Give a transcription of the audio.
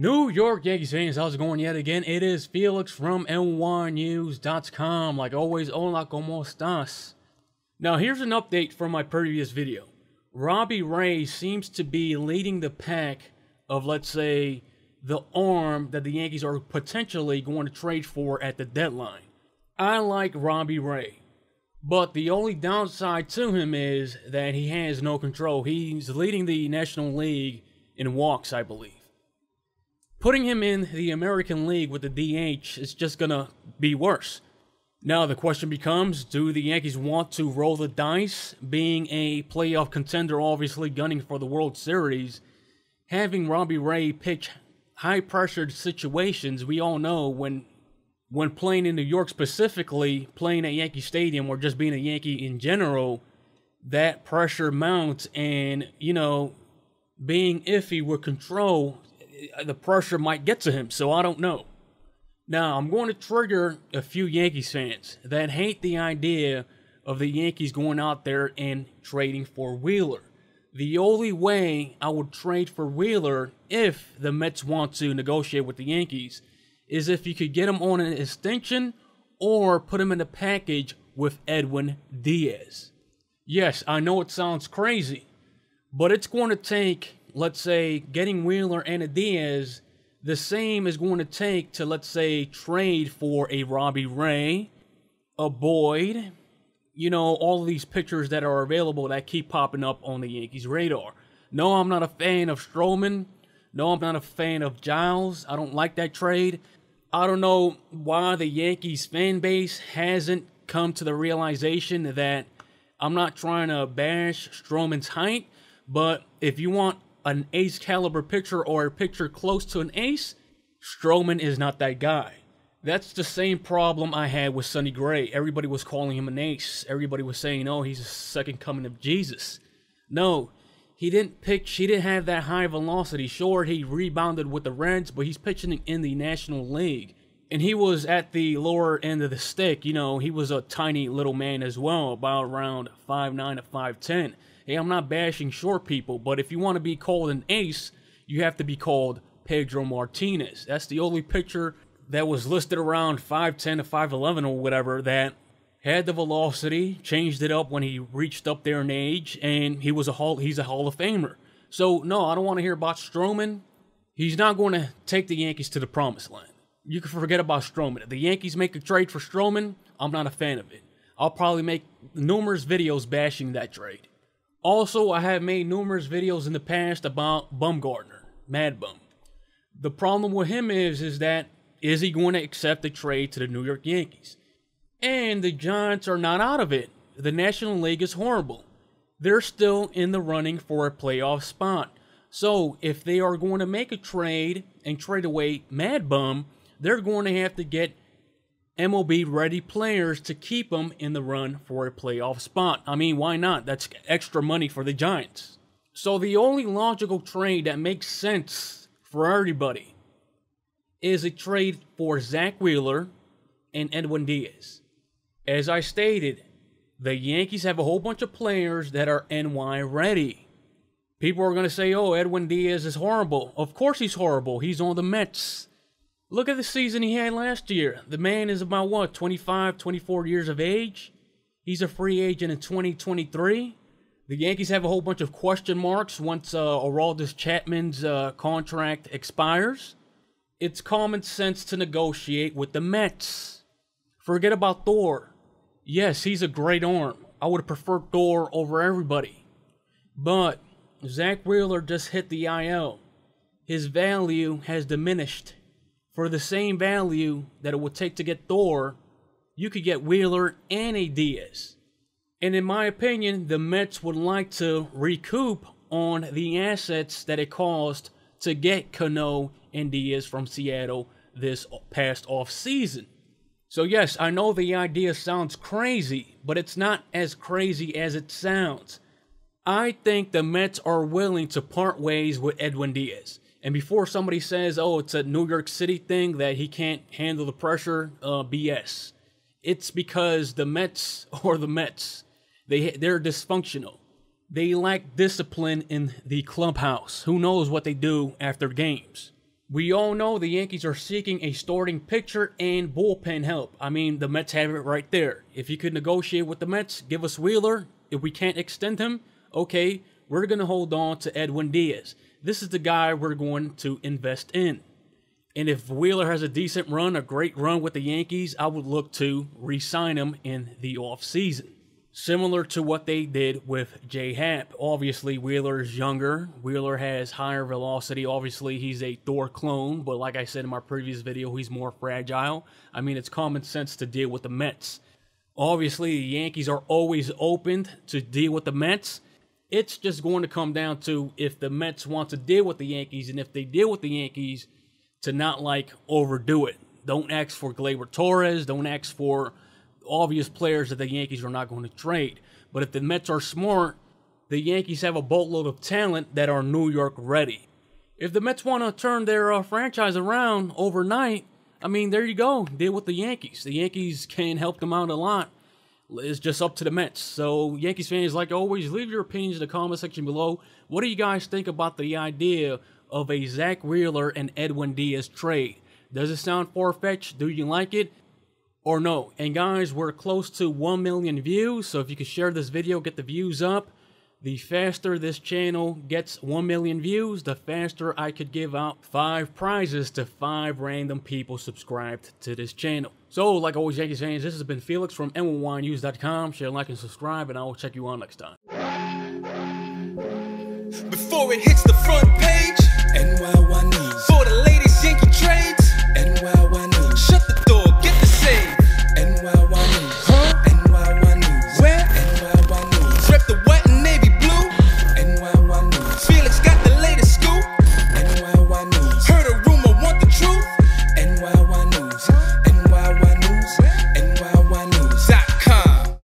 New York Yankees fans, how's it going yet again? It is Felix from NYNews.com. Like always, hola, como estás? Now, here's an update from my previous video. Robbie Ray seems to be leading the pack of, let's say, the arm that the Yankees are potentially going to trade for at the deadline. I like Robbie Ray, but the only downside to him is that he has no control. He's leading the National League in walks, I believe putting him in the American League with the DH is just going to be worse. Now, the question becomes do the Yankees want to roll the dice? Being a playoff contender, obviously gunning for the World Series, having Robbie Ray pitch high pressured situations, we all know when. When playing in New York specifically, playing at Yankee Stadium or just being a Yankee in general, that pressure mounts and, you know, being iffy with control uh, the pressure might get to him, so I don't know. Now, I'm going to trigger a few Yankees fans that hate the idea of the Yankees going out there and trading for Wheeler. The only way I would trade for Wheeler if the Mets want to negotiate with the Yankees is if you could get him on an extension or put him in a package with Edwin Diaz. Yes, I know it sounds crazy, but it's going to take let's say, getting Wheeler and a Diaz the same is going to take to, let's say, trade for a Robbie Ray, a Boyd, you know, all of these pitchers that are available that keep popping up on the Yankees' radar. No, I'm not a fan of Stroman. No, I'm not a fan of Giles. I don't like that trade. I don't know why the Yankees fan base hasn't come to the realization that I'm not trying to bash Stroman's height, but if you want an ace caliber pitcher or a pitcher close to an ace, Strowman is not that guy. That's the same problem I had with Sonny Gray. Everybody was calling him an ace. Everybody was saying, oh, he's the second coming of Jesus. No, he didn't pitch, he didn't have that high velocity. Sure, he rebounded with the Reds, but he's pitching in the National League and he was at the lower end of the stick. You know, he was a tiny little man as well, about around five nine to 5'10. Hey, I'm not bashing short people, but if you want to be called an ace, you have to be called Pedro Martinez. That's the only pitcher that was listed around 5'10 to 5'11 or whatever that had the velocity, changed it up when he reached up there in age, and he was a hall he's a Hall of Famer. So no, I don't want to hear about Stroman. He's not going to take the Yankees to the promised land you can forget about Strowman. If the Yankees make a trade for Strowman, I'm not a fan of it. I'll probably make numerous videos bashing that trade. Also, I have made numerous videos in the past about Bumgardner, Mad Bum. The problem with him is, is that is he going to accept the trade to the New York Yankees? And the Giants are not out of it. The National League is horrible. They're still in the running for a playoff spot. So if they are going to make a trade and trade away Mad Bum, they're going to have to get MLB ready players to keep them in the run for a playoff spot. I mean, why not? That's extra money for the Giants. So the only logical trade that makes sense for everybody is a trade for Zach Wheeler and Edwin Diaz. As I stated, the Yankees have a whole bunch of players that are NY ready. People are going to say, oh, Edwin Diaz is horrible. Of course he's horrible. He's on the Mets. Look at the season he had last year. The man is about, what, 25, 24 years of age? He's a free agent in 2023. The Yankees have a whole bunch of question marks once uh, Araldis Chapman's uh, contract expires. It's common sense to negotiate with the Mets. Forget about Thor. Yes, he's a great arm. I would prefer Thor over everybody. But Zach Wheeler just hit the IL. His value has diminished for the same value that it would take to get Thor, you could get Wheeler and a Diaz. And in my opinion, the Mets would like to recoup on the assets that it cost to get Cano and Diaz from Seattle this past off season. So, yes, I know the idea sounds crazy, but it's not as crazy as it sounds. I think the Mets are willing to part ways with Edwin Diaz. And before somebody says, oh, it's a New York City thing that he can't handle the pressure, uh, BS. It's because the Mets or the Mets, they, they're dysfunctional. They lack discipline in the clubhouse. Who knows what they do after games? We all know the Yankees are seeking a starting pitcher and bullpen help. I mean, the Mets have it right there. If you could negotiate with the Mets, give us Wheeler. If we can't extend him, okay, we're going to hold on to Edwin Diaz this is the guy we're going to invest in. And if Wheeler has a decent run, a great run with the Yankees, I would look to re sign him in the offseason. Similar to what they did with J Happ. Obviously, Wheeler's younger. Wheeler has higher velocity. Obviously, he's a Thor clone, but like I said in my previous video, he's more fragile. I mean, it's common sense to deal with the Mets. Obviously, the Yankees are always open to deal with the Mets. It's just going to come down to if the Mets want to deal with the Yankees and if they deal with the Yankees to not like overdo it. Don't ask for Glaber Torres. Don't ask for obvious players that the Yankees are not going to trade. But if the Mets are smart, the Yankees have a boatload of talent that are New York ready. If the Mets want to turn their uh, franchise around overnight, I mean, there you go. Deal with the Yankees. The Yankees can help them out a lot is just up to the Mets. So, Yankees fans, like always, leave your opinions in the comment section below. What do you guys think about the idea of a Zach Wheeler and Edwin Diaz trade? Does it sound far fetched? Do you like it? Or no? And guys, we're close to 1 million views, so if you could share this video, get the views up. The faster this channel gets 1 million views, the faster I could give out 5 prizes to 5 random people subscribed to this channel. So, like always, Yankees fans, this has been Felix from m one newscom Share, like, and subscribe, and I will check you on next time. Before it hits the front page, NY1